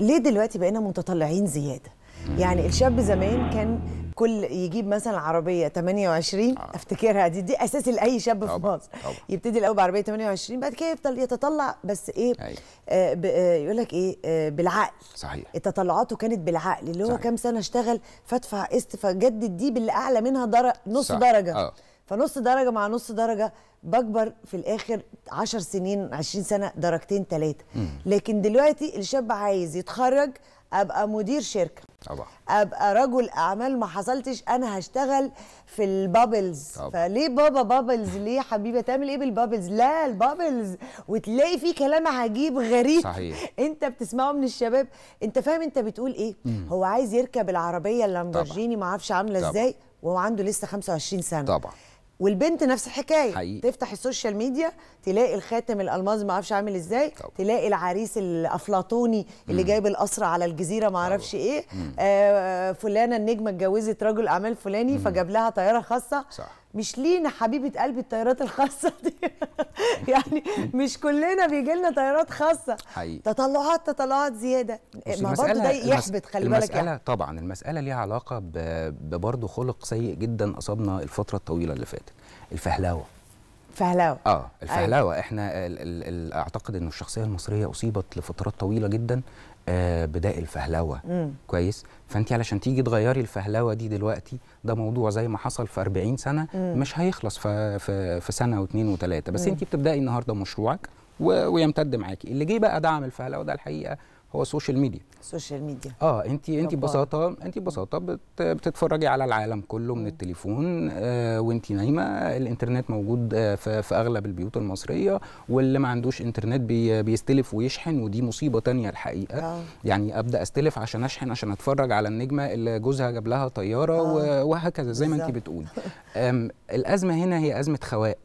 ليه دلوقتي بقينا متطلعين زياده يعني الشاب زمان كان كل يجيب مثلا عربيه 28 آه. افتكرها دي دي اساس لاي شاب في مصر يبتدي الاول بعربيه 28 بعد كده يفضل يتطلع بس ايه آه, آه، يقول لك ايه آه بالعقل صحيح تطلعاته كانت بالعقل اللي هو كام سنه اشتغل فادفع قسط فجدد دي باللي اعلى منها درجه نص صح. درجه آه. فنص درجه مع نص درجه بكبر في الاخر 10 سنين 20 سنه درجتين ثلاثه لكن دلوقتي الشاب عايز يتخرج ابقى مدير شركه طبعا ابقى رجل اعمال ما حصلتش انا هشتغل في البابلز طبعا. فليه بابا بابلز ليه حبيبه تعمل ايه بالبابلز لا البابلز وتلاقي في كلام عجيب غريب صحيح. انت بتسمعه من الشباب انت فاهم انت بتقول ايه مم. هو عايز يركب العربيه اللامبورجيني ما اعرفش عامله ازاي وهو عنده لسه 25 سنه طبعا والبنت نفس الحكايه حقيقي. تفتح السوشيال ميديا تلاقي الخاتم الالماز ما اعرفش عامل ازاي طبعا. تلاقي العريس الافلاطوني اللي مم. جايب القصر على الجزيره ما اعرفش ايه آه فلانه النجمه اتجوزت رجل اعمال فلاني مم. فجاب لها طياره خاصه صح. مش لينا حبيبه قلبي الطيارات الخاصه دي يعني مش كلنا بيجي لنا طيارات خاصه حقيقي. تطلعات تطلعات زياده ما برضه ده يحبط خلي بالك يعني. طبعا المساله ليها علاقه برضه خلق سيء جدا اصابنا الفتره الطويله اللي فاتت الفهلوه فهلاوه اه الفهلاوه أيوة. احنا الـ الـ الـ اعتقد انه الشخصيه المصريه اصيبت لفترات طويله جدا آه بداء الفهلوه مم. كويس فانت علشان تيجي تغيري الفهلوه دي دلوقتي ده موضوع زي ما حصل في 40 سنه مم. مش هيخلص في في, في سنه واثنين وثلاثه بس انت بتبداي النهارده مشروعك ويمتد معاكي اللي جه بقى دعم الفهلوه ده الحقيقه هو السوشيال ميديا السوشيال ميديا اه انت انت ببساطه انت ببساطه بت بتتفرجي على العالم كله من التليفون آه وانت نايمه الانترنت موجود آه في, في اغلب البيوت المصريه واللي ما عندوش انترنت بي بيستلف ويشحن ودي مصيبه تانية الحقيقه آه. يعني ابدا استلف عشان اشحن عشان اتفرج على النجمه اللي جوزها جاب لها طياره آه. وهكذا زي ما انت بتقولي الازمه هنا هي ازمه خواء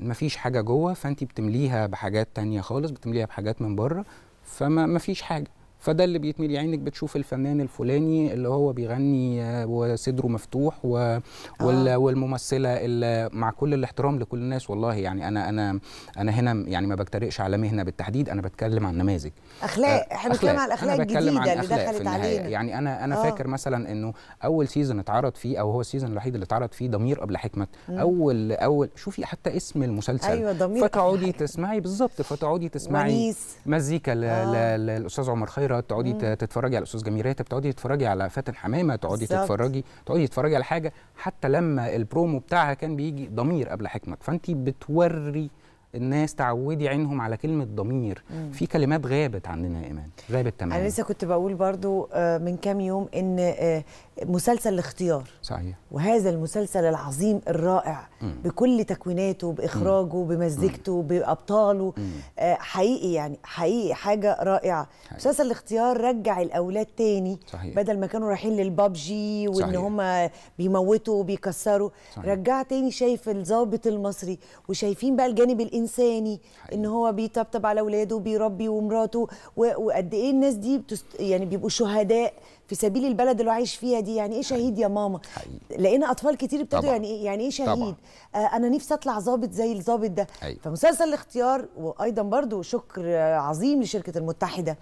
مفيش حاجه جوه فانت بتمليها بحاجات تانية خالص بتمليها بحاجات من بره فما فيش حاجه فده اللي بيتملي عينك بتشوف الفنان الفلاني اللي هو بيغني آه، وصدره مفتوح و... آه. والممثله اللي مع كل الاحترام لكل الناس والله يعني انا انا انا هنا يعني ما بتريقش على مهنه بالتحديد انا بتكلم عن نماذج اخلاق آه، احنا بنتكلم عن الاخلاق الجديده اللي دخلت علينا يعني انا انا آه. فاكر مثلا انه اول سيزون اتعرض فيه او هو السيزون الوحيد اللي اتعرض فيه ضمير قبل حكمه م. اول اول شوفي حتى اسم المسلسل أيوة ضمير فتقعدي تسمعي بالظبط فتقعدي تسمعي مزيكا آه. للاستاذ آه. عمر خير القاهره تقعدي تتفرجي على الاستاذ جميل راتب تقعدي تتفرجي على فاتن حمامه تقعدي تتفرجي تقعدي تتفرجي على حاجه حتى لما البرومو بتاعها كان بيجي ضمير قبل حكمك فانت بتوري الناس تعودي عينهم على كلمه ضمير مم. في كلمات غابت عندنا يا ايمان غابت تماما انا لسه كنت بقول برضو آه، من كام يوم ان آه، مسلسل الاختيار صحيح وهذا المسلسل العظيم الرائع مم. بكل تكويناته باخراجه بمزجته بابطاله مم. آه، حقيقي يعني حقيقي حاجه رائعه حقيقي. مسلسل الاختيار رجع الاولاد تاني صحيح. بدل ما كانوا رايحين للبابجي وان هم بيموتوا وبيكسروا رجع تاني شايف الظابط المصري وشايفين بقى الجانب الإنساني انساني حقيقي. ان هو بيطبطب على اولاده وبيربي ومراته وقد ايه الناس دي بتست... يعني بيبقوا شهداء في سبيل البلد اللي هو عايش فيها دي يعني ايه شهيد يا ماما حقيقي. لقينا اطفال كتير ابتدوا يعني ايه يعني ايه شهيد طبعا. آه، انا نفسي اطلع ظابط زي الظابط ده أيوة. فمسلسل الاختيار وايضا برضو شكر عظيم لشركه المتحده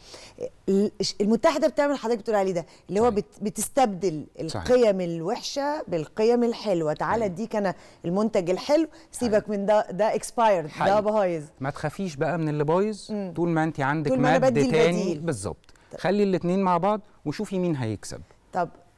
المتحده بتعمل حضرتك بتقول عليه ده اللي هو صحيح. بتستبدل القيم الوحشه بالقيم الحلوه تعالى اديك انا المنتج الحلو سيبك من ده ده اكسبايرد ده بايظ ما تخافيش بقى من اللي بايظ طول ما انت عندك ماده تاني بالظبط خلي الاثنين مع بعض وشوفي مين هيكسب طب